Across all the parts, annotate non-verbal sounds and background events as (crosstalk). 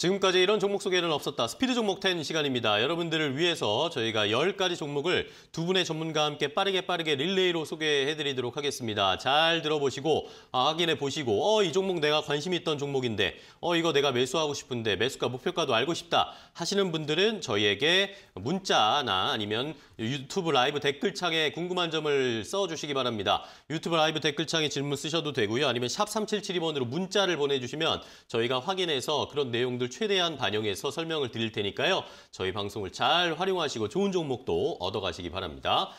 지금까지 이런 종목 소개는 없었다. 스피드 종목 10 시간입니다. 여러분들을 위해서 저희가 10가지 종목을 두 분의 전문가와 함께 빠르게 빠르게 릴레이로 소개해드리도록 하겠습니다. 잘 들어보시고 아, 확인해 보시고 어 이 종목 내가 관심 있던 종목인데 어 이거 내가 매수하고 싶은데 매수가 목표가도 알고 싶다 하시는 분들은 저희에게 문자나 아니면 유튜브 라이브 댓글창에 궁금한 점을 써주시기 바랍니다. 유튜브 라이브 댓글창에 질문 쓰셔도 되고요. 아니면 샵 3772번으로 문자를 보내주시면 저희가 확인해서 그런 내용들 내용을 최대한 반영해서 설명을 드릴 테니까요. 저희 방송을 잘 활용하시고 좋은 종목도 얻어가시기 바랍니다.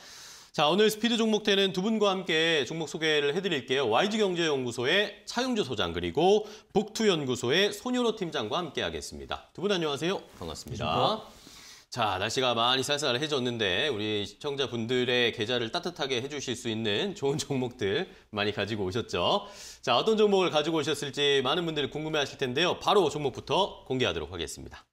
자, 오늘 스피드 종목대는 두 분과 함께 종목 소개를 해드릴게요. YG경제연구소의 차용주 소장 그리고 북투연구소의 손효로 팀장과 함께 하겠습니다. 두 분 안녕하세요. 반갑습니다. 반갑습니다. 자, 날씨가 많이 쌀쌀해졌는데 우리 시청자분들의 계좌를 따뜻하게 해주실 수 있는 좋은 종목들 많이 가지고 오셨죠? 자, 어떤 종목을 가지고 오셨을지 많은 분들이 궁금해하실 텐데요. 바로 종목부터 공개하도록 하겠습니다.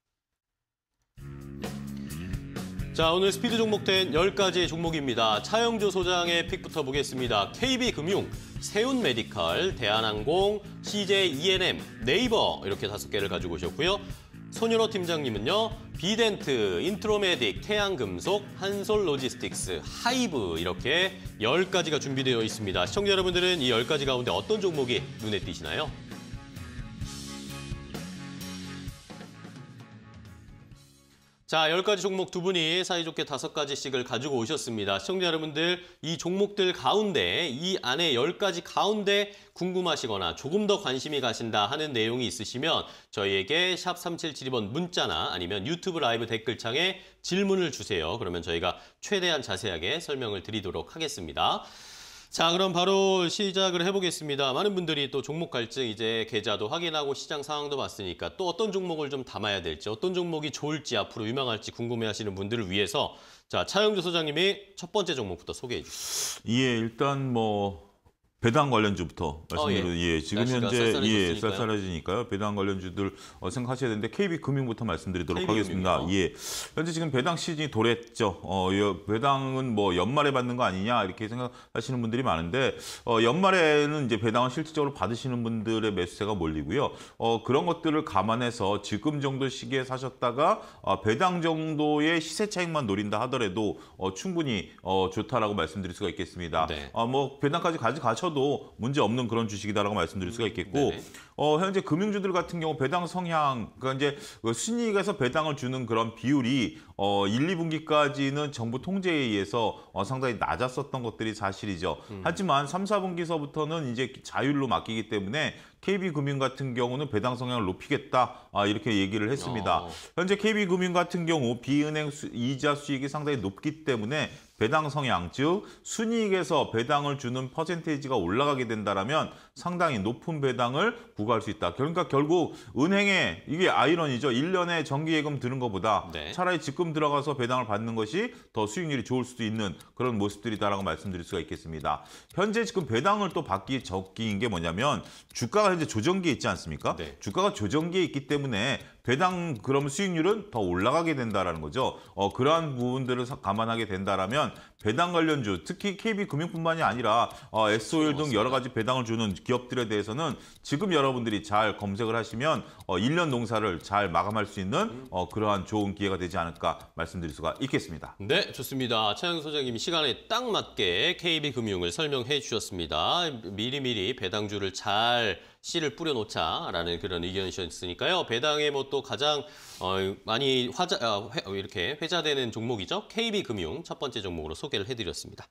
자, 오늘 스피드 종목된 10가지 종목입니다. 차영주 소장의 픽부터 보겠습니다. KB금융, 세운메디컬 대한항공, CJENM, 네이버 이렇게 다섯 개를 가지고 오셨고요. 손윤호 팀장님은요. 비덴트, 인트로메딕, 태양금속, 한솔 로지스틱스, 하이브 이렇게 열가지가 준비되어 있습니다. 시청자 여러분들은 이 열가지 가운데 어떤 종목이 눈에 띄시나요? 자, 10가지 종목 두 분이 사이좋게 다섯 가지씩을 가지고 오셨습니다. 시청자 여러분들, 이 종목들 가운데, 이 안에 10가지 가운데 궁금하시거나 조금 더 관심이 가신다 하는 내용이 있으시면 저희에게 샵 3772번 문자나 아니면 유튜브 라이브 댓글창에 질문을 주세요. 그러면 저희가 최대한 자세하게 설명을 드리도록 하겠습니다. 자, 그럼 바로 시작을 해보겠습니다. 많은 분들이 또 종목 갈증 이제 계좌도 확인하고 시장 상황도 봤으니까 또 어떤 종목을 좀 담아야 될지 어떤 종목이 좋을지 앞으로 유망할지 궁금해하시는 분들을 위해서 자 차영주 소장님이 첫 번째 종목부터 소개해 주시죠. 예, 일단 뭐 배당 관련주부터 말씀드리면 어, 예. 예. 지금 현재 예, 쌀쌀해지니까요. 배당 관련주들 어, 생각하셔야 되는데 KB 금융부터 말씀드리도록 KB 하겠습니다. 예. 현재 지금 배당 시즌이 도래했죠. 어, 배당은 뭐 연말에 받는 거 아니냐 이렇게 생각하시는 분들이 많은데 어, 연말에는 이제 배당을 실질적으로 받으시는 분들의 매수세가 몰리고요. 어, 그런 것들을 감안해서 지금 정도 시기에 사셨다가 어, 배당 정도의 시세 차익만 노린다 하더라도 어, 충분히 어, 좋다라고 말씀드릴 수가 있겠습니다. 네. 어, 뭐 배당까지 가지 가셔 사셔도 문제 없는 그런 주식이다라고 말씀드릴 수가 음, 있겠고 네네. 어, 현재 금융주들 같은 경우 배당 성향 그러니까 이제 그 순이익에서 배당을 주는 그런 비율이 어, 1, 2분기까지는 정부 통제에 의해서 어, 상당히 낮았었던 것들이 사실이죠. 음. 하지만 3, 4분기서부터는 이제 자율로 맡기기 때문에 KB금융 같은 경우는 배당 성향을 높이겠다 아, 이렇게 얘기를 했습니다. 어. 현재 KB금융 같은 경우 비은행 수, 이자 수익이 상당히 높기 때문에 배당 성향, 즉 순이익에서 배당을 주는 퍼센테이지가 올라가게 된다면 상당히 높은 배당을 구가할 수 있다. 그러니까 결국 은행에 이게 아이러니죠. 1년에 정기예금 드는 것보다 네. 차라리 지금 들어가서 배당을 받는 것이 더 수익률이 좋을 수도 있는 그런 모습들이다라고 말씀드릴 수가 있겠습니다. 현재 지금 배당을 또 받기 적기인 게 뭐냐면 주가가 현재 조정기에 있지 않습니까? 네. 주가가 조정기에 있기 때문에 배당 그럼 수익률은 더 올라가게 된다라는 거죠. 어, 그러한 부분들을 감안하게 된다라면 배당 관련주 특히 KB금융뿐만이 아니라 어, SO일 등 여러 가지 배당을 주는 기업들에 대해서는 지금 여러분들이 잘 검색을 하시면 어, 1년 농사를 잘 마감할 수 있는 어, 그러한 좋은 기회가 되지 않을까 말씀드릴 수가 있겠습니다. 네, 좋습니다. 차영 소장님 시간에 딱 맞게 KB금융을 설명해 주셨습니다. 미리미리 배당주를 잘 씨를 뿌려놓자라는 그런 의견이셨으니까요. 배당의 뭐 또 가장 어, 많이 화자 아, 어, 회, 이렇게 회자되는 종목이죠. KB금융 첫 번째 종목으로 소개를 해드렸습니다.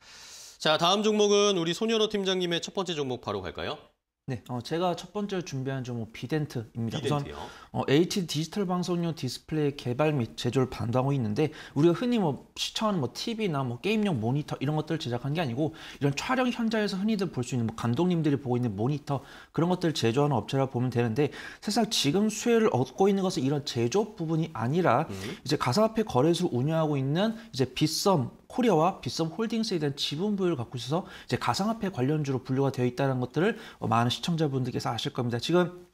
자 다음 종목은 우리 손현호 팀장님의 첫 번째 종목 바로 갈까요? 네, 어, 제가 첫 번째 준비한 종목 비덴트입니다. 비덴트요. 우선 어, HD 디지털 방송용 디스플레이 개발 및 제조를 반대하고 있는데 우리가 흔히 뭐 시청하는 뭐 TV나 뭐 게임용 모니터 이런 것들을 제작한 게 아니고 이런 촬영 현장에서 흔히들 볼 수 있는 뭐 감독님들이 보고 있는 모니터 그런 것들을 제조하는 업체라 보면 되는데 사실 지금 수혜를 얻고 있는 것은 이런 제조 부분이 아니라 음. 이제 가상화폐 거래소 운영하고 있는 이제 빗썸 코리아와 빗썸 홀딩스에 대한 지분 부여를 갖고 있어서 이제 가상화폐 관련주로 분류가 되어 있다는 것들을 어, 많은 시청자분들께서 아실 겁니다. 지금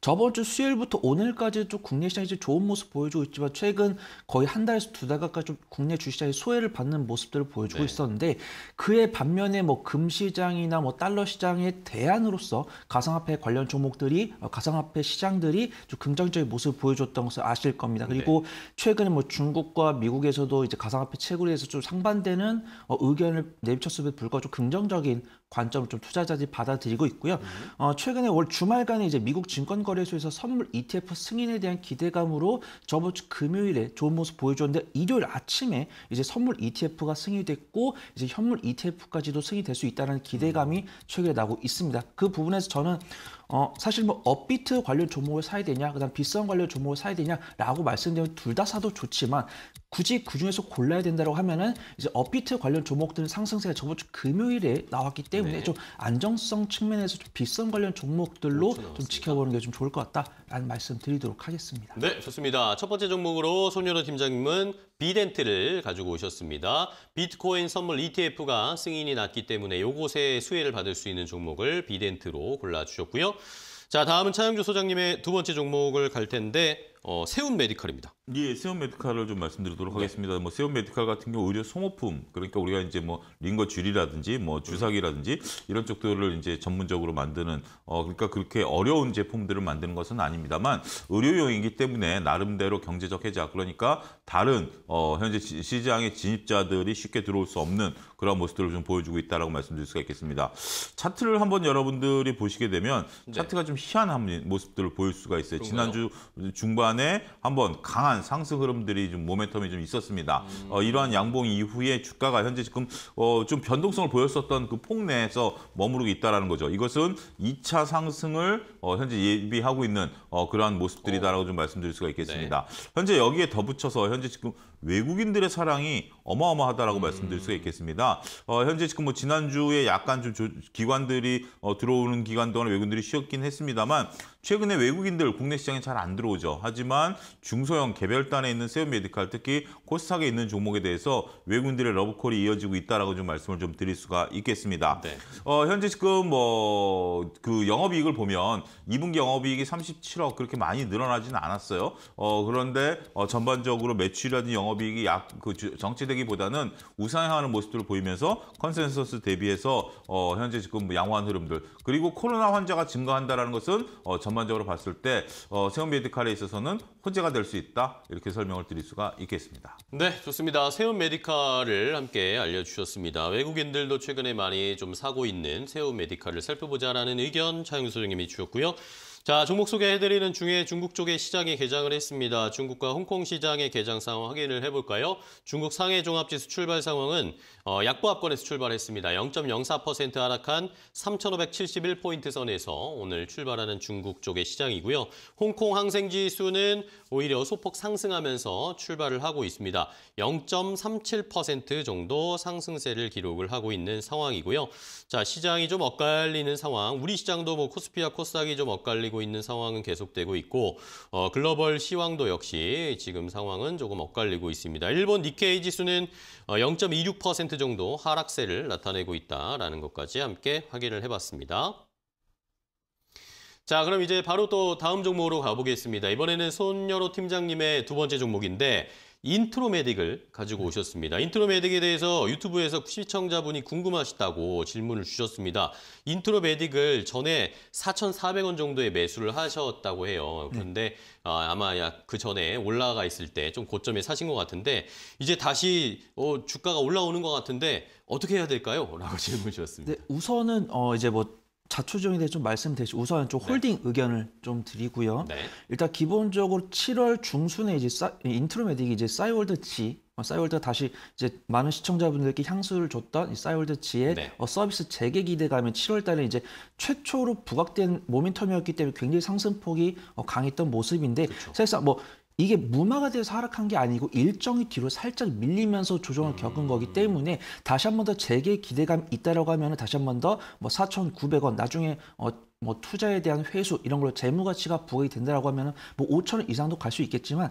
저번 주 수요일부터 오늘까지 좀 국내 시장이 좋은 모습 보여주고 있지만 최근 거의 한 달에서 두 달 가까이 좀 국내 주시장이 식 소외를 받는 모습들을 보여주고 네. 있었는데 그에 반면에 뭐 금시장이나 뭐 달러 시장의 대안으로서 가상화폐 관련 종목들이 어, 가상화폐 시장들이 좀 긍정적인 모습을 보여줬던 것을 아실 겁니다. 네. 그리고 네. 최근에 뭐 중국과 미국에서도 이제 가상화폐 채굴에 대해서 좀 상반되는 어, 의견을 내비쳤음에도 불구하고 좀 긍정적인 관점을 좀 투자자들이 받아들이고 있고요. 음. 어, 최근에 월 주말간에 이제 미국 증권거래소에서 선물 ETF 승인에 대한 기대감으로 저번 주 금요일에 좋은 모습 보여줬는데 일요일 아침에 이제 선물 ETF가 승인됐고 이제 현물 ETF까지도 승인될 수 있다는 기대감이 음. 최근에 나고 있습니다. 그 부분에서 저는 어, 사실 뭐 업비트 관련 종목을 사야 되냐, 그다음 비싼 관련 종목을 사야 되냐라고 말씀드리면 둘 다 사도 좋지만 굳이 그 중에서 골라야 된다고 하면은 이제 업비트 관련 종목들은 상승세가 저번 주 금요일에 나왔기 때문에 네. 좀 안정성 측면에서 좀 비싼 관련 종목들로 그렇죠. 좀 지켜보는 게 좀 좋을 것 같다라는 말씀 드리도록 하겠습니다. 네, 좋습니다. 첫 번째 종목으로 손여러 팀장님은 비덴트를 가지고 오셨습니다. 비트코인 선물 ETF가 승인이 났기 때문에 요것의 수혜를 받을 수 있는 종목을 비덴트로 골라주셨고요. 자, 다음은 차영주 소장님의 두 번째 종목을 갈 텐데 어, 세운 메디칼입니다. 예, 세운 메디칼을 좀 말씀드리도록 네. 하겠습니다. 뭐 세운 메디칼 같은 경우 의료 소모품 그러니까 우리가 이제 뭐 링거 줄이라든지 뭐 네. 주사기라든지 이런 쪽들을 이제 전문적으로 만드는 어 그러니까 그렇게 어려운 제품들을 만드는 것은 아닙니다만 의료용이기 때문에 나름대로 경제적 해자 그러니까 다른 어 현재 시장의 진입자들이 쉽게 들어올 수 없는 그런 모습들을 좀 보여주고 있다라고 말씀드릴 수가 있겠습니다. 차트를 한번 여러분들이 보시게 되면 네. 차트가 좀 희한한 모습들을 보일 수가 있어요. 그런가요? 지난주 중반 동안에 한번 강한 상승 흐름들이 좀 모멘텀이 좀 있었습니다. 음. 어, 이러한 양봉 이후에 주가가 현재 지금 어, 좀 변동성을 보였었던 그 폭 내에서 머무르고 있다라는 거죠. 이것은 2차 상승을 어, 현재 예비하고 있는 어, 그러한 모습들이다라고 좀 말씀드릴 수가 있겠습니다. 네. 현재 여기에 덧붙여서 현재 지금 외국인들의 사랑이 어마어마하다라고 음. 말씀드릴 수가 있겠습니다. 어, 현재 지금 뭐 지난주에 약간 좀 조, 기관들이 어, 들어오는 기간 동안 외국인들이 쉬었긴 했습니다만 최근에 외국인들 국내 시장에 잘 안 들어오죠. 하지만 중소형 개별단에 있는 세운메디칼 특히 코스닥에 있는 종목에 대해서 외국인들의 러브콜이 이어지고 있다라고 좀 말씀을 좀 드릴 수가 있겠습니다. 네. 어, 현재 지금 뭐 그 영업이익을 보면 2분기 영업이익이 37억 그렇게 많이 늘어나지는 않았어요. 어, 그런데 어, 전반적으로 매출이라든지 영업이익이 약그 정체되기보다는 우상향하는 모습들을 보이면서 컨센서스 대비해서 어, 현재 지금 뭐 양호한 흐름들 그리고 코로나 환자가 증가한다라는 것은 어, 전반적으로 봤을 때 어, 세운메디칼에 있어서는 호재가 될 수 있다 이렇게 설명을 드릴 수가 있겠습니다. 네, 좋습니다. 세운메디칼을 함께 알려주셨습니다. 외국인들도 최근에 많이 좀 사고 있는 세운메디칼을 살펴보자라는 의견 차영수 소장님이 주셨고요. wheel. 자, 종목 소개해드리는 중에 중국 쪽의 시장이 개장을 했습니다. 중국과 홍콩 시장의 개장 상황 확인을 해볼까요? 중국 상해 종합지수 출발 상황은 어, 약보합권에서 출발했습니다. 0.04% 하락한 3,571포인트 선에서 오늘 출발하는 중국 쪽의 시장이고요. 홍콩 항생지수는 오히려 소폭 상승하면서 출발을 하고 있습니다. 0.37% 정도 상승세를 기록을 하고 있는 상황이고요. 자, 시장이 좀 엇갈리는 상황. 우리 시장도 뭐 코스피와 코스닥이 좀 엇갈리고 달고 있는 상황은 계속되고 있고 어, 글로벌 시황도 역시 지금 상황은 조금 엇갈리고 있습니다. 일본 니케이 지수는 0.26% 어, 정도 하락세를 나타내고 있다라는 것까지 함께 확인을 해봤습니다. 자, 그럼 이제 바로 또 다음 종목으로 가보겠습니다. 이번에는 손여로 팀장님의 두 번째 종목인데 인트로메딕을 가지고 네. 오셨습니다. 인트로메딕에 대해서 유튜브에서 시청자분이 궁금하시다고 질문을 주셨습니다. 인트로메딕을 전에 4,400원 정도에 매수를 하셨다고 해요. 네. 그런데 아, 아마 그 전에 올라가 있을 때 좀 고점에 사신 것 같은데 이제 다시 어, 주가가 올라오는 것 같은데 어떻게 해야 될까요? 라고 (laughs) 질문 주셨습니다. 네, 우선은 어, 이제 뭐 자초정에 대해 서좀말씀드리죠 우선 좀 네. 홀딩 네. 의견을 좀 드리고요. 네. 일단 기본적으로 7월 중순에 이제 인트로메딕이 이제 싸이월드 치 어, 싸이월드가 다시 이제 많은 시청자분들께 향수를 줬던 싸이월드 치의 네. 어, 서비스 재개 기대감이 7월 달에 이제 최초로 부각된 모멘텀이었기 때문에 굉장히 상승폭이 어, 강했던 모습인데 그쵸. 사실상 뭐 이게 무마가 돼서 하락한 게 아니고 일정이 뒤로 살짝 밀리면서 조정을 겪은 거기 때문에 다시 한 번 더 재계 기대감 있다라고 하면 다시 한 번 더 뭐 4,900원 나중에 어뭐 투자에 대한 회수 이런 걸로 재무 가치가 부각이 된다라고 하면은 뭐 5천 원 이상도 갈 수 있겠지만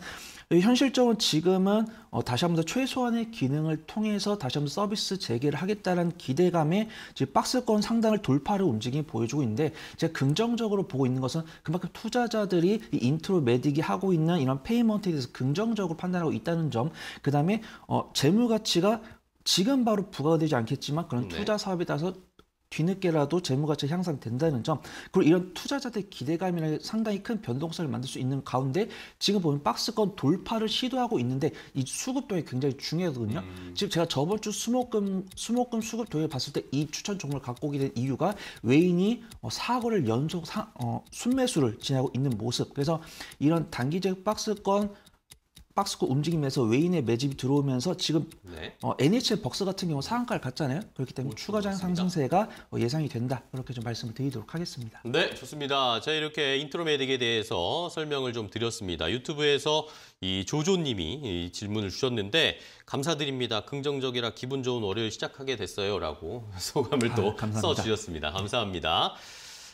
현실적으로 지금은 어 다시 한 번 더 최소한의 기능을 통해서 다시 한번 서비스 재개를 하겠다는 기대감에 지금 박스권 상당을 돌파를 움직임이 보여주고 있는데 제가 긍정적으로 보고 있는 것은 그만큼 투자자들이 이 인트로 메딕이 하고 있는 이런 페이먼트에 대해서 긍정적으로 판단하고 있다는 점 그다음에 어 재무 가치가 지금 바로 부과되지 않겠지만 그런 네. 투자 사업에 따라서 뒤늦게라도 재무가치 향상된다는 점 그리고 이런 투자자들 기대감이나 상당히 큰 변동성을 만들 수 있는 가운데 지금 보면 박스권 돌파를 시도하고 있는데 이 수급동이 굉장히 중요하거든요. 음. 지금 제가 저번 주 수목금 수목금 수급동을 봤을 때 이 추천 종목을 갖고 오게 된 이유가 외인이 어, 사고를 연속 사, 어, 순매수를 지나고 있는 모습 그래서 이런 단기적 박스권 박스코 움직이면서 외인의 매집이 들어오면서 지금 네. 어, NHN 벅스 같은 경우 상한가를 갔잖아요. 그렇기 때문에 추가 자산 상승세가 어, 예상이 된다. 그렇게 좀 말씀을 드리도록 하겠습니다. 네, 좋습니다. 자, 이렇게 인트로메딕에 대해서 설명을 좀 드렸습니다. 유튜브에서 이 조조님이 이 질문을 주셨는데 감사드립니다. 긍정적이라 기분 좋은 월요일 시작하게 됐어요라고 (laughs) 소감을 아, 또감 써주셨습니다. 감사합니다.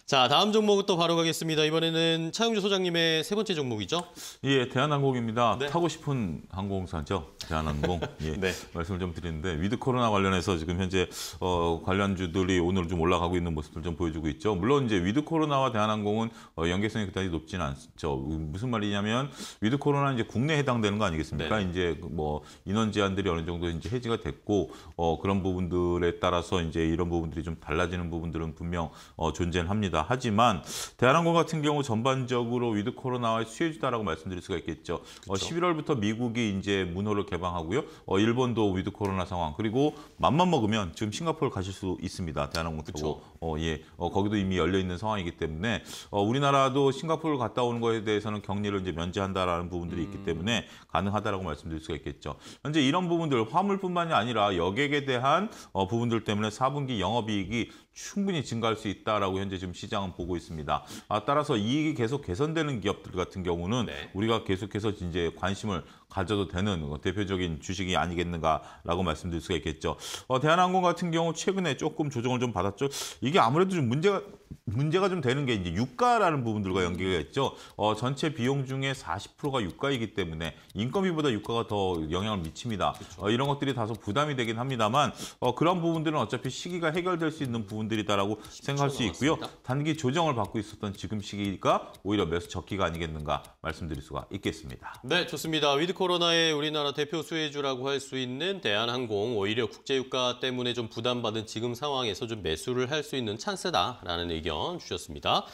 자, 다음 종목 부터 바로 가겠습니다. 이번에는 차용주 소장님의 세 번째 종목이죠? 예, 대한항공입니다. 네. 타고 싶은 항공사죠. 대한항공. 예, (laughs) 네. 말씀을 좀 드리는데 위드 코로나 관련해서 지금 현재 어, 관련주들이 오늘 좀 올라가고 있는 모습을 좀 보여주고 있죠. 물론 이제 위드 코로나와 대한항공은 어, 연계성이 그다지 높지는 않죠. 무슨 말이냐면 위드 코로나 이제 국내 에 해당되는 거 아니겠습니까? 네. 이제 그 뭐 인원 제한들이 어느 정도 이제 해지가 됐고 어, 그런 부분들에 따라서 이제 이런 부분들이 좀 달라지는 부분들은 분명 어, 존재합니다. 있습니다. 하지만 대한항공 같은 경우 전반적으로 위드 코로나와 수혜주다라고 말씀드릴 수가 있겠죠. 어, 11월부터 그렇죠. 미국이 이제 문호를 개방하고요. 어, 일본도 위드 코로나 상황 그리고 맘만 먹으면 지금 싱가포르 가실 수 있습니다. 대한항공 타고 그렇죠. 어, 예, 어, 거기도 이미 열려 있는 상황이기 때문에 어, 우리나라도 싱가포르 갔다 오는 것에 대해서는 격리를 이제 면제한다라는 부분들이 음. 있기 때문에 가능하다라고 말씀드릴 수가 있겠죠. 현재 이런 부분들 화물뿐만이 아니라 여객에 대한 어, 부분들 때문에 4분기 영업이익이 충분히 증가할 수 있다라고 현재 지금 시장은 보고 있습니다. 아, 따라서 이익이 계속 개선되는 기업들 같은 경우는 네. 우리가 계속해서 이제 관심을 가져도 되는 어, 대표적인 주식이 아니겠는가라고 말씀드릴 수가 있겠죠. 어, 대한항공 같은 경우 최근에 조금 조정을 좀 받았죠. 이게 아무래도 좀 문제가 문제가 좀 되는 게 이제 유가라는 부분들과 연계가 있죠. 어, 전체 비용 중에 40%가 유가이기 때문에 인건비보다 유가가 더 영향을 미칩니다. 어, 이런 것들이 다소 부담이 되긴 합니다만 어, 그런 부분들은 어차피 시기가 해결될 수 있는 부분들이다라고 생각할 수 있고요. 단기 조정을 받고 있었던 지금 시기가 오히려 매수 적기가 아니겠는가 말씀드릴 수가 있겠습니다. 네, 좋습니다. 위드코 코로나에 우리나라 대표 수혜주라고 할 수 있는 대한항공 오히려 국제유가 때문에 좀 부담받은 지금 상황에서 좀 매수를 할 수 있는 찬스다라는 의견 주셨습니다.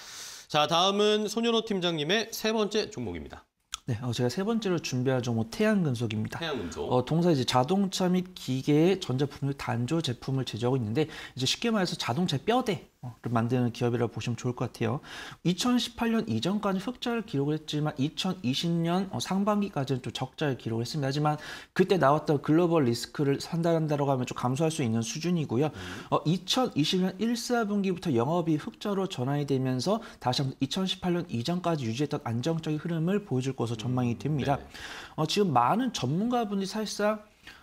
자 다음은 손현호 팀장님의 세 번째 종목입니다. 네, 어, 제가 세 번째로 준비한 종목 태양금속입니다. 태양금속. 어, 동사 이제 자동차 및 기계의 전자품을 단조 제품을 제조하고 있는데 이제 쉽게 말해서 자동차 뼈대 만드는 기업이라고 보시면 좋을 것 같아요. 2018년 이전까지 흑자를 기록했지만 을 2020년 어, 상반기까지는 좀 적자를 기록했습니다. 하지만 그때 나왔던 글로벌 리스크를 산다한다라고 하면 좀 감소할 수 있는 수준이고요. 어, 2020년 1, 4분기부터 영업이 흑자로 전환이 되면서 다시 한번 2018년 이전까지 유지했던 안정적인 흐름을 보여줄 것으로 음, 전망이 됩니다. 네. 어, 지금 많은 전문가분이 사실상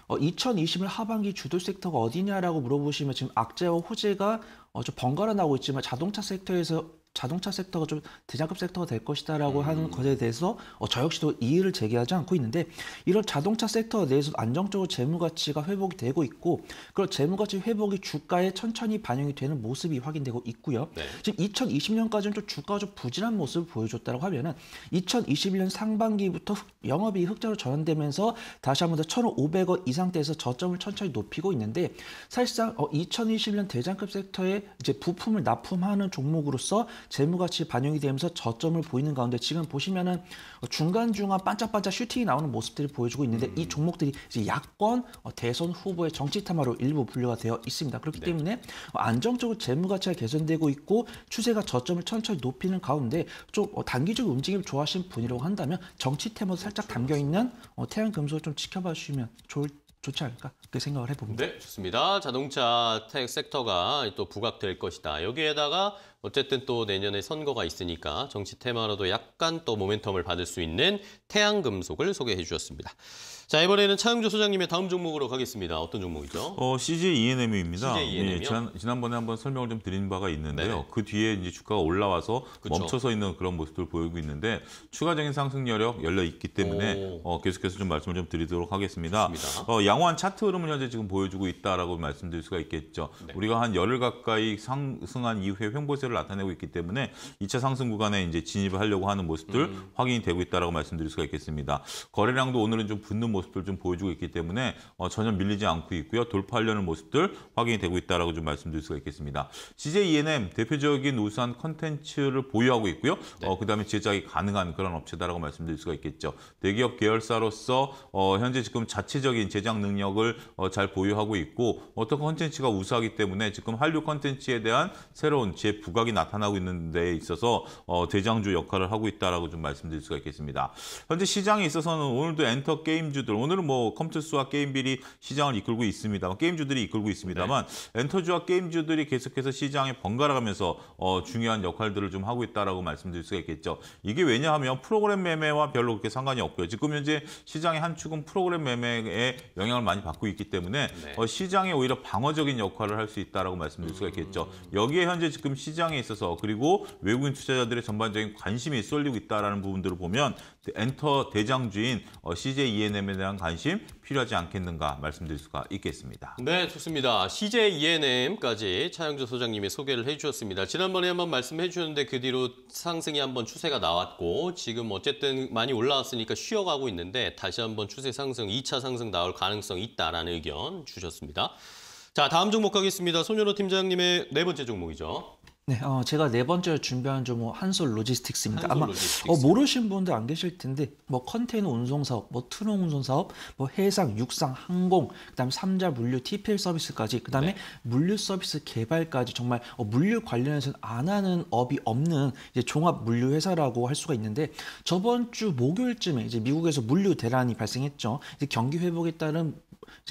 어, 2020년 하반기 주도 섹터가 어디냐라고 물어보시면 지금 악재와 호재가 어, 좀 번갈아 나오고 있지만 자동차 섹터에서 자동차 섹터가 좀대장급 섹터가 될 것이다라고 음. 하는 것에 대해서 어, 저 역시도 이의를 제기하지 않고 있는데 이런 자동차 섹터 내에서 안정적으로 재무 가치가 회복이 되고 있고 그런 재무 가치 회복이 주가에 천천히 반영이 되는 모습이 확인되고 있고요. 네. 지금 2020년까지는 좀 주가가 좀 부진한 모습을 보여줬다고 하면은 2021년 상반기부터 영업이 흑자로 전환되면서 다시 한번 더 1,500원 이상대에서 저점을 천천히 높이고 있는데 사실상 어, 2021년 대장급 섹터에 이제 부품을 납품하는 종목으로서 재무가치 반영이 되면서 저점을 보이는 가운데 지금 보시면은 중간중간 반짝반짝 슈팅이 나오는 모습들이 보여주고 있는데 음. 이 종목들이 이제 야권 어, 대선 후보의 정치 탐하로 일부 분류가 되어 있습니다. 그렇기 네. 때문에 어, 안정적으로 재무가치가 개선되고 있고 추세가 저점을 천천히 높이는 가운데 좀 어, 단기적 움직임을 좋아하시는 분이라고 한다면 정치 테마도 살짝 담겨 있는 태양 금속을 좀 지켜봐 주시면 좋을 좋지 않을까 그렇게 생각을 해봅니다. 네, 좋습니다. 자동차 택 섹터가 또 부각될 것이다. 여기에다가 어쨌든 또 내년에 선거가 있으니까 정치 테마로도 약간 또 모멘텀을 받을 수 있는 태양금속을 소개해 주셨습니다. 자 이번에는 차영조 소장님의 다음 종목으로 가겠습니다. 어떤 종목이죠? 어, CJ E&M입니다. CJ e m e 요 예, 지난, 지난번에 한번 설명을 좀 드린 바가 있는데요. 네그 뒤에 이제 주가가 올라와서 그쵸. 멈춰서 있는 그런 모습을 들 보이고 있는데 추가적인 상승 여력 열려 있기 때문에 어, 계속해서 좀 말씀을 좀 드리도록 하겠습니다. 어, 양호한 차트 흐름을 현재 지금 보여주고 있다라고 말씀드릴 수가 있겠죠. 네. 우리가 한 열흘 가까이 상승한 이후에 횡보세를 나타내고 있기 때문에 2차 상승 구간에 이제 진입을 하려고 하는 모습들 음. 확인이 되고 있다라고 말씀드릴 수가 있겠습니다. 거래량도 오늘은 좀 붙는 모습들 좀 보여주고 있기 때문에 어, 전혀 밀리지 않고 있고요. 돌파하려는 모습들 확인이 되고 있다라고 좀 말씀드릴 수가 있겠습니다. CJ E&M 대표적인 우수한 컨텐츠를 보유하고 있고요. 네. 어, 그다음에 제작이 가능한 그런 업체다라고 말씀드릴 수가 있겠죠. 대기업 계열사로서 어, 현재 지금 자체적인 제작 능력을 어, 잘 보유하고 있고 어떤 컨텐츠가 우수하기 때문에 지금 한류 컨텐츠에 대한 새로운 제품 부각이 나타나고 있는 데 있어서 어, 대장주 역할을 하고 있다라고 좀 말씀드릴 수가 있겠습니다. 현재 시장에 있어서는 오늘도 엔터 게임주들 오늘은 뭐 컴투스와 게임빌이 시장을 이끌고 있습니다. 게임주들이 이끌고 있습니다만 네. 엔터주와 게임주들이 계속해서 시장에 번갈아가면서 어, 중요한 역할들을 좀 하고 있다라고 말씀드릴 수가 있겠죠. 이게 왜냐하면 프로그램 매매와 별로 그렇게 상관이 없고요. 지금 현재 시장의 한 축은 프로그램 매매에 영향을 많이 받고 있기 때문에 네. 어, 시장에 오히려 방어적인 역할을 할 수 있다라고 말씀드릴 수가 있겠죠. 음. 여기에 현재 지금 시장 시장에 있어서 그리고 외국인 투자자들의 전반적인 관심이 쏠리고 있다는 부분들을 보면 그 엔터 대장주인 어, CJ E&M에 n 대한 관심 필요하지 않겠는가 말씀드릴 수가 있겠습니다. 네, 좋습니다. CJ E&M까지 n 차영주 소장님이 소개를 해주셨습니다. 지난번에 한번 말씀해 주셨는데 그 뒤로 상승이 한번 추세가 나왔고 지금 어쨌든 많이 올라왔으니까 쉬어가고 있는데 다시 한번 추세 상승, 2차 상승 나올 가능성이 있다라는 의견 주셨습니다. 자, 다음 종목 가겠습니다. 소녀호 팀장님의 네 번째 종목이죠. 네, 어, 제가 네 번째로 준비한 종목 한솔 로지스틱스입니다. 한솔 아마 로지스틱스. 어, 모르신 분들 안 계실 텐데 뭐 컨테이너 운송 사업, 뭐 트럭 운송 사업, 뭐 해상, 육상, 항공, 그다음에 삼자 물류 TPL 서비스까지, 그다음에 네. 물류 서비스 개발까지 정말 어, 물류 관련해서는 안 하는 업이 없는 이제 종합 물류 회사라고 할 수가 있는데 저번 주 목요일쯤에 이제 미국에서 물류 대란이 발생했죠. 이제 경기 회복에 따른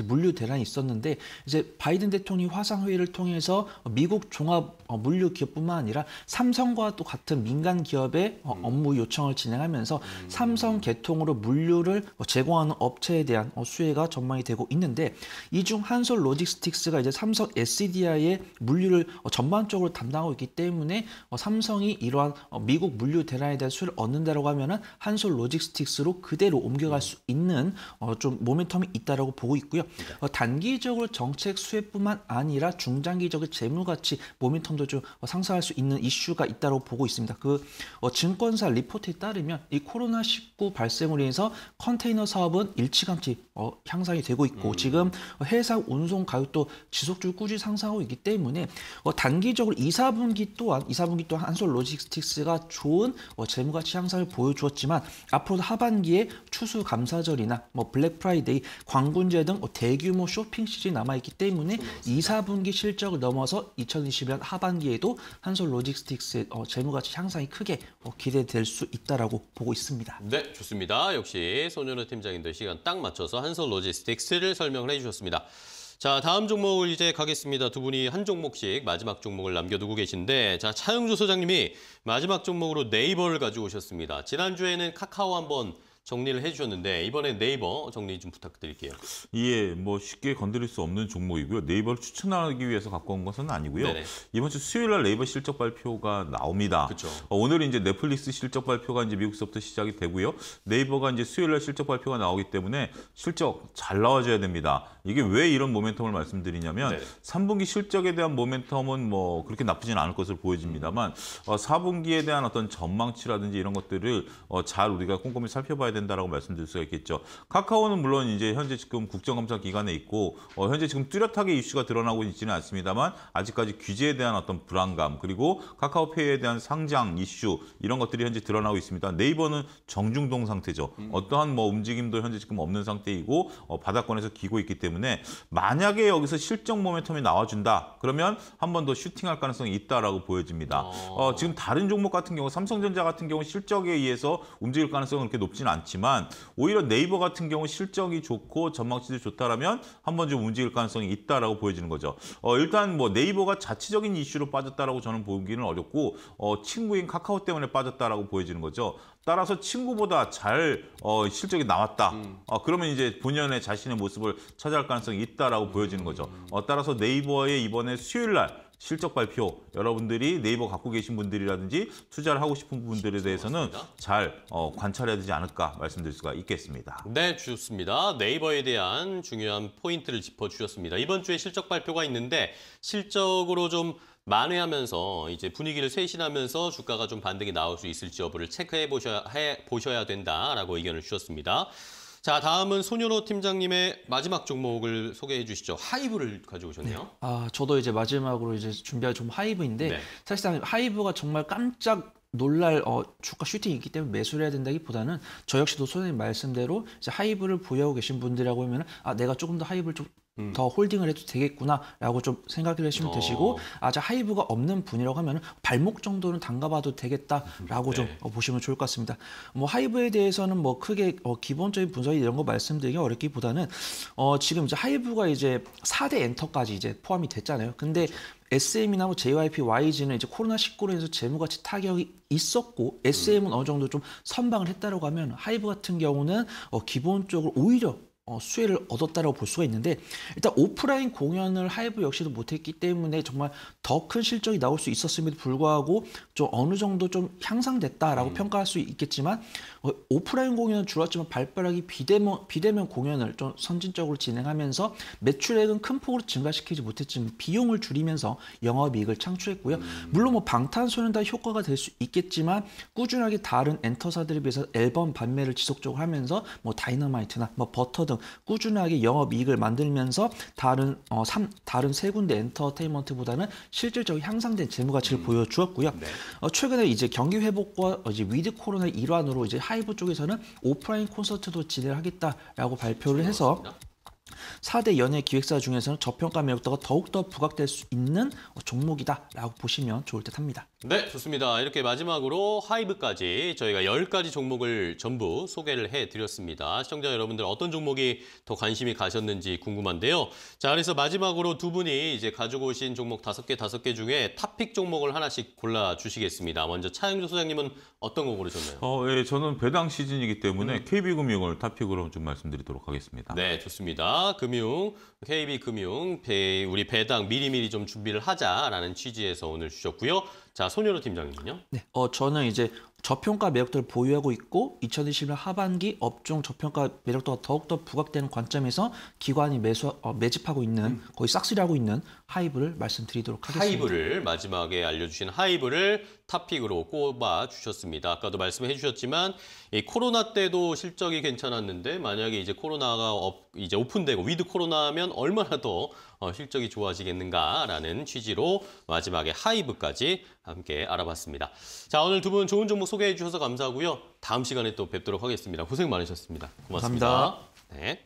물류 대란이 있었는데 이제 바이든 대통령이 화상 회의를 통해서 미국 종합 어, 물류 기업뿐만 아니라 삼성과 또 같은 민간 기업의 어, 음. 업무 요청을 진행하면서 음. 삼성 개통으로 물류를 제공하는 업체에 대한 어, 수혜가 전망이 되고 있는데 이 중 한솔 로직스틱스가 이제 삼성 SDI의 물류를 전반적으로 담당하고 있기 때문에 삼성이 이러한 미국 물류 대란에 대한 수를 혜 얻는다라고 하면은 한솔 로직스틱스로 그대로 옮겨갈 음. 수 있는 좀 모멘텀이 있다라고 보고 있고. 있고요. 네. 어, 단기적으로 정책 수혜뿐만 아니라 중장기적인 재무 가치 모멘텀도 좀 상승할 수 있는 이슈가 있다고 보고 있습니다. 그 어, 증권사 리포트에 따르면 이 코로나19 발생으로 인해서 컨테이너 사업은 일찌감치 어, 향상이 되고 있고 음. 지금 해상 운송 가격도 지속적으로 꾸준히 상승하고 있기 때문에 어, 단기적으로 2, 4분기 또한 2, 4분기 또한 한솔 로지스틱스가 좋은 어, 재무 가치 향상을 보여주었지만 앞으로 하반기에 추수 감사절이나 뭐 블랙 프라이데이, 광군제 등등 뭐 대규모 쇼핑 시즌이 남아있기 때문에 2, 그렇죠. 4분기 실적을 넘어서 2021년 하반기에도 한솔 로지스틱스의 어, 재무가치 향상이 크게 어, 기대될 수 있다라고 보고 있습니다. 네, 좋습니다. 역시 손현우 팀장님들 시간 딱 맞춰서 한솔 로지스틱스를 설명을 해주셨습니다. 자, 다음 종목을 이제 가겠습니다. 두 분이 한 종목씩 마지막 종목을 남겨두고 계신데, 자, 차영주 소장님이 마지막 종목으로 네이버를 가지고 오셨습니다. 지난주에는 카카오 한번 정리를 해주셨는데 이번에 네이버 정리 좀 부탁드릴게요. 예, 뭐 쉽게 건드릴 수 없는 종목이고요. 네이버를 추천하기 위해서 갖고 온 것은 아니고요. 네네. 이번 주 수요일 날 네이버 실적 발표가 나옵니다. 어, 오늘 이제 넷플릭스 실적 발표가 이제 미국서부터 시작이 되고요. 네이버가 이제 수요일 날 실적 발표가 나오기 때문에 실적 잘 나와줘야 됩니다. 이게 왜 이런 모멘텀을 말씀드리냐면 네네. 3분기 실적에 대한 모멘텀은 뭐 그렇게 나쁘진 않을 것으로 보여집니다만 음. 어, 4분기에 대한 어떤 전망치라든지 이런 것들을 어, 잘 우리가 꼼꼼히 살펴봐야 된다라고 말씀드릴 수가 있겠죠. 카카오는 물론 이제 현재 지금 국정감사 기간에 있고 어, 현재 지금 뚜렷하게 이슈가 드러나고 있지는 않습니다만 아직까지 규제에 대한 어떤 불안감 그리고 카카오페이에 대한 상장 이슈 이런 것들이 현재 드러나고 있습니다. 네이버는 정중동 상태죠. 음. 어떠한 뭐 움직임도 현재 지금 없는 상태이고 어, 바닥권에서 기고 있기 때문에 만약에 여기서 실적 모멘텀이 나와준다 그러면 한 번 더 슈팅할 가능성이 있다라고 보여집니다. 어. 어, 지금 다른 종목 같은 경우 삼성전자 같은 경우 실적에 의해서 움직일 가능성은 그렇게 높지는 않죠. 않지만 오히려 네이버 같은 경우 실적이 좋고 전망치도 좋다라면 한번 좀 움직일 가능성이 있다라고 보여지는 거죠. 어, 일단 뭐 네이버가 자체적인 이슈로 빠졌다라고 저는 보기는 어렵고 어, 친구인 카카오 때문에 빠졌다라고 보여지는 거죠. 따라서 친구보다 잘 어, 실적이 나왔다. 음. 어, 그러면 이제 본연의 자신의 모습을 찾아갈 가능성이 있다라고 보여지는 거죠. 어, 따라서 네이버의 이번에 수요일 날 실적 발표 여러분들이 네이버 갖고 계신 분들이라든지 투자를 하고 싶은 분들에 대해서는 잘 어, 관찰해야 되지 않을까 말씀드릴 수가 있겠습니다. 네, 좋습니다. 네이버에 대한 중요한 포인트를 짚어주셨습니다. 이번 주에 실적 발표가 있는데 실적으로 좀 만회하면서 이제 분위기를 쇄신하면서 주가가 좀 반등이 나올 수 있을지 여부를 체크해 보셔야, 보셔야 된다라고 의견을 주셨습니다. 자, 다음은 손현호 팀장님의 마지막 종목을 소개해 주시죠. 하이브를 가져오셨네요. 네. 아, 저도 이제 마지막으로 이제 준비할 좀 하이브인데 네. 사실상 하이브가 정말 깜짝 놀랄 어, 주가 슈팅이 있기 때문에 매수를 해야 된다기보다는 저 역시도 선생님 말씀대로 이제 하이브를 보유하고 계신 분들이라고 하면 아 내가 조금 더 하이브를 좀 음. 더 홀딩을 해도 되겠구나라고 좀 생각을 하시면 어. 되시고 아직 하이브가 없는 분이라고 하면 발목 정도는 담가봐도 되겠다라고 음, 네. 좀 어, 보시면 좋을 것 같습니다. 뭐 하이브에 대해서는 뭐 크게 어, 기본적인 분석이 이런 거 말씀드리기 어렵기보다는 어, 지금 이제 하이브가 이제 4대 엔터까지 이제 포함이 됐잖아요. 근데 그렇죠. SM이나 뭐 JYP, YG는 이제 코로나19로 인해서 재무가치 타격이 있었고 SM은 음. 어느 정도 좀 선방을 했다라고 하면 하이브 같은 경우는 어, 기본적으로 오히려 어, 수혜를 얻었다고 볼 수가 있는데 일단 오프라인 공연을 하이브 역시도 못했기 때문에 정말 더 큰 실적이 나올 수 있었음에도 불구하고 좀 어느 정도 좀 향상됐다라고 음. 평가할 수 있겠지만 어, 오프라인 공연은 줄었지만 발빠르게 비대면, 비대면 공연을 좀 선진적으로 진행하면서 매출액은 큰 폭으로 증가시키지 못했지만 비용을 줄이면서 영업이익을 창출했고요. 음. 물론 뭐 방탄소년단 효과가 될 수 있겠지만 꾸준하게 다른 엔터사들에 비해서 앨범 판매를 지속적으로 하면서 뭐 다이너마이트나 뭐 버터 등 계속 꾸준하게 영업 이익을 만들면서 다른 어, 삼, 다른 세 군데 엔터테인먼트보다는 실질적으로 향상된 재무 가치를 음. 보여주었고요. 네. 어, 최근에 이제 경기 회복과 이제 위드 코로나 일환으로 이제 하이브 쪽에서는 오프라인 콘서트도 진행하겠다라고 발표를 네, 해서 사 대 연예 기획사 중에서는 저평가 매력도가 더욱더 부각될 수 있는 종목이다라고 보시면 좋을 듯 합니다. 네, 좋습니다. 이렇게 마지막으로 하이브까지 저희가 10가지 종목을 전부 소개를 해드렸습니다. 시청자 여러분들 어떤 종목이 더 관심이 가셨는지 궁금한데요. 자, 그래서 마지막으로 두 분이 이제 가지고 오신 종목 다섯 개 다섯 개 중에 탑픽 종목을 하나씩 골라주시겠습니다. 먼저 차영조 소장님은 어떤 거 고르셨나요? 어, 예, 저는 배당 시즌이기 때문에 음. KB금융을 탑픽으로 좀 말씀드리도록 하겠습니다. 네, 좋습니다. 금융, KB금융, 배, 우리 배당 미리미리 좀 준비를 하자라는 취지에서 오늘 주셨고요. 자, 손녀로 팀장님은요? 네. 어, 저는 이제 저평가 매력들을 보유하고 있고 2021년 하반기 업종 저평가 매력도가 더욱더 부각되는 관점에서 기관이 매수 어, 매집하고 있는 음. 거의 싹쓸이하고 있는 하이브를 말씀드리도록 하겠습니다. 하이브를 마지막에 알려주신 하이브를 탑픽으로 꼽아 주셨습니다. 아까도 말씀해 주셨지만 이 코로나 때도 실적이 괜찮았는데 만약에 이제 코로나가 업, 이제 오픈되고 위드 코로나면 얼마나 더 어, 실적이 좋아지겠는가라는 취지로 마지막에 하이브까지 함께 알아봤습니다. 자 오늘 두 분 좋은 종목 소개해 주셔서 감사하고요. 다음 시간에 또 뵙도록 하겠습니다. 고생 많으셨습니다. 고맙습니다. 감사합니다. 네.